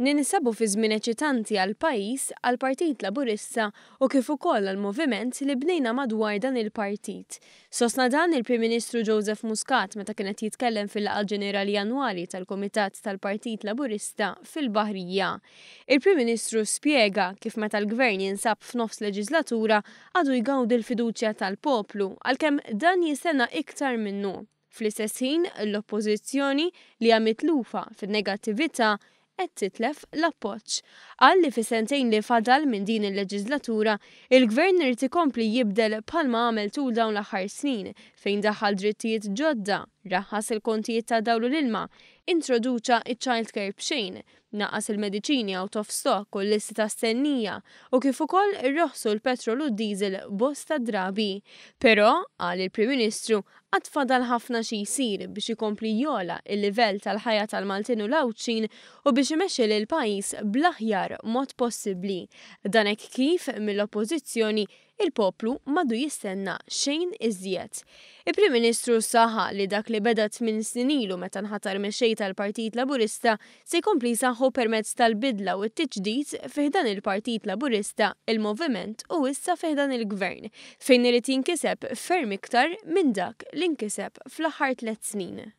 Ninsabu fi żmien eċitanti għal pajjiż għal Partit Laburista u kif ukoll għal moviment li bnejna madwar dan il-partit. Sosna dan il-Prim Ministru Joseph Muscat meta kienet jitkellem fil-laqgħa ġenerali Janwari tal-Kumitat tal-Partit Laburista fil-Baħrija. Il-Prim Ministru spjega kif meta l-Gvern jinsab f'nofs leġislatura għadu jgawd l fiduċja tal-poplu għalkemm dan jisena iktar minnu. Fl-istess ħin, l-oppożizzjoni li għamit lufa fin-negattività qed titlef l-appoġġ. Għalli fi sentejn li fadal minn din il-leġislatura, il-gvern irid ikompli jibdel bħalma għamel tul dawn l-aħħar snin fejn daħal drittijiet ġodda, raħas il-kontijiet ta' dawlu l-ilma, introduċa il-child care bxejn, naqas il-medicini out of stock u l-listi ta' stennija u kif ukoll irroħsu l-petrol u d-diesel bosta drabi. Però, għal il-Prim Ministru, għatfadal ħafna xi jsir biex ikompli jola il-livell tal-ħajja tal-Maltin u l-Awċin u biex imexxi l pajis bl-aħjar mod possibbli. Danek kif mill-oppożizzjoni il-poplu madu jistenna xejn iżjed. Il-Prim Ministru saħa li dak li bedat minn sinilu meta nħatar mexej tal-Partit Laburista se jkompli saħu permezz tal-bidla u t-tiġdid fiħdan il-Partit Laburista, il-Moviment u issa fiħdan il-Gvern, fejn irid jinkiseb ferm iktar minn dak li nkiseb fl-aħħar tliet snin.